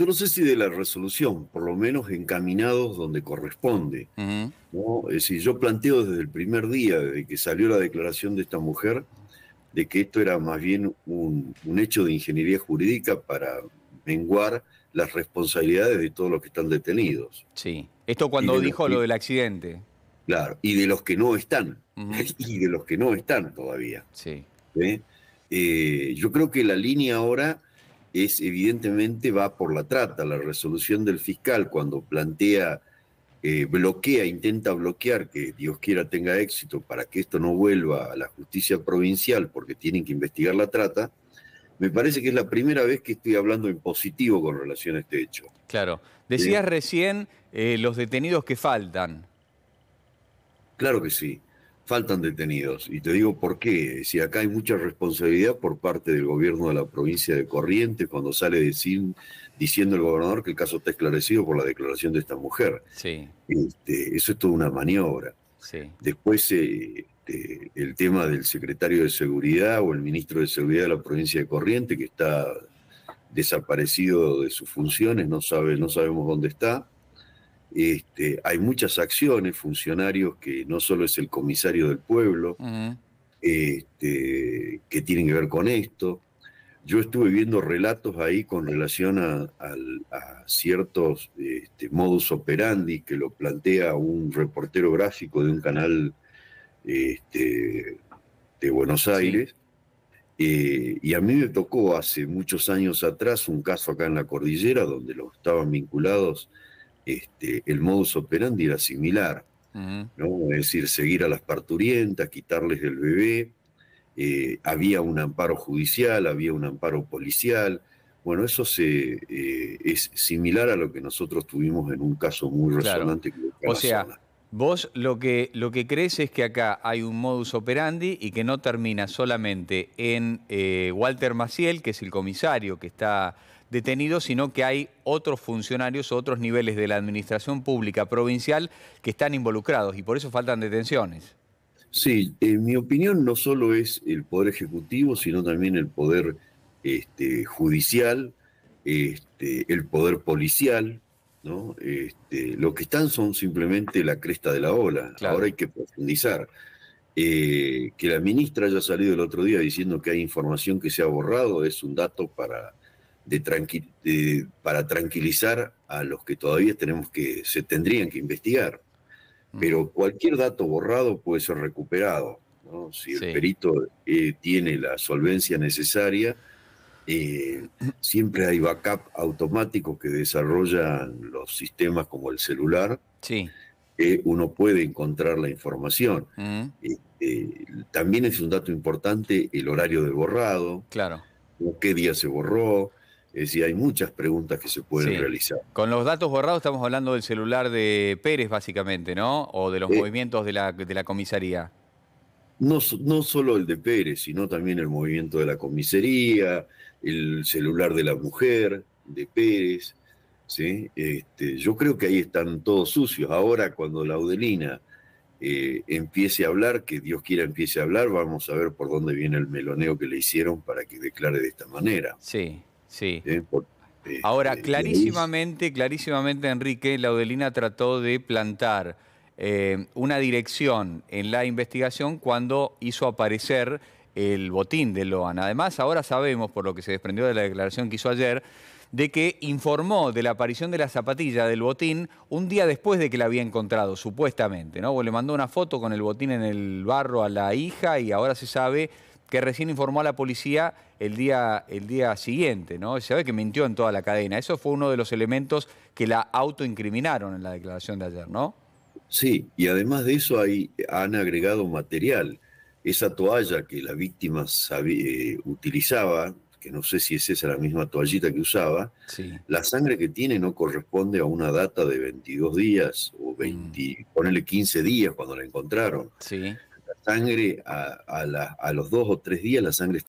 yo no sé si de la resolución, por lo menos encaminados donde corresponde. ¿no? Es yo planteo desde el primer día, desde que salió la declaración de esta mujer, de que esto era más bien un, hecho de ingeniería jurídica para menguar las responsabilidades de todos los que están detenidos. Sí, esto cuando dijo lo del accidente. Claro, y de los que no están, y de los que no están todavía. Sí. ¿Eh? Eh, yo creo que la línea ahora es evidentemente va por la trata. La resolución del fiscal cuando plantea, eh, bloquea, intenta bloquear que Dios quiera tenga éxito para que esto no vuelva a la justicia provincial porque tienen que investigar la trata, me parece que es la primera vez que estoy hablando en positivo con relación a este hecho. Claro. Decías eh, recién eh, los detenidos que faltan. Claro que sí faltan detenidos. Y te digo por qué. Si acá hay mucha responsabilidad por parte del gobierno de la provincia de Corrientes cuando sale de diciendo el gobernador que el caso está esclarecido por la declaración de esta mujer. Sí. Este, eso es toda una maniobra. Después eh, este, el tema del secretario de Seguridad o el ministro de Seguridad de la provincia de Corrientes que está desaparecido de sus funciones, no, sabe, no sabemos dónde está. Este, hay muchas acciones, funcionarios que no solo es el comisario del pueblo, este, que tienen que ver con esto. Yo estuve viendo relatos ahí con relación a, ciertos este, modus operandi que lo plantea un reportero gráfico de un canal este, de Buenos Aires. Eh, y a mí me tocó hace muchos años atrás un caso acá en la cordillera donde los estaban vinculados este, el modus operandi era similar, ¿no? Es decir, seguir a las parturientas, quitarles el bebé, eh, había un amparo judicial, había un amparo policial. Bueno, eso se, eh, es similar a lo que nosotros tuvimos en un caso muy resonante. o sea, vos lo que, lo que crees es que acá hay un modus operandi y que no termina solamente en eh, Walter Maciel, que es el comisario que está detenidos, sino que hay otros funcionarios, otros niveles de la administración pública provincial que están involucrados y por eso faltan detenciones. Sí, en mi opinión no solo es el Poder Ejecutivo, sino también el Poder este, Judicial, este, el Poder Policial, ¿no? Este, lo que están son simplemente la cresta de la ola. Ahora hay que profundizar. Eh, que la ministra haya salido el otro día diciendo que hay información que se ha borrado es un dato para de para tranquilizar a los que todavía tenemos que, se tendrían que investigar. Mm. Pero cualquier dato borrado puede ser recuperado. Si el perito eh, tiene la solvencia necesaria, eh, siempre hay backup automático que desarrollan los sistemas como el celular. Sí. uno puede encontrar la información. Mm. Este, también es un dato importante el horario de borrado. Claro. qué día se borró, es decir, hay muchas preguntas que se pueden realizar. Con los datos borrados estamos hablando del celular de Pérez, básicamente, ¿no? O de los eh. movimientos de la, de la comisaría. No, no, solo el de Pérez, sino también el movimiento de la comisaría, el celular de la mujer, de Pérez. ¿sí? Este, yo creo que ahí están todos sucios. Ahora, cuando la Audelina eh, empiece a hablar, que Dios quiera empiece a hablar, vamos a ver por dónde viene el meloneo que le hicieron para que declare de esta manera. Sí. Sí. Eh, este, ahora, clarísimamente, clarísimamente, Enrique, Laudelina trató de plantar eh, una dirección en la investigación cuando hizo aparecer el botín de Loan. Además, ahora sabemos, por lo que se desprendió de la declaración que hizo ayer, de que informó de la aparición de la zapatilla del botín un día después de que la había encontrado, supuestamente, ¿no? le mandó una foto con el botín en el barro a la hija y ahora se sabe que recién informó a la policía el día, el día siguiente, ¿no? Se ve que mintió en toda la cadena. Eso fue uno de los elementos que la autoincriminaron en la declaración de ayer, ¿no? Sí, y además de eso ahí han agregado material. Esa toalla que la víctima eh, utilizaba, que no sé si es esa la misma toallita que usaba, la sangre que tiene no corresponde a una data de 22 días o 20, mm. 15 días cuando la encontraron. Sí sangre a, a, los dos o tres días, la sangre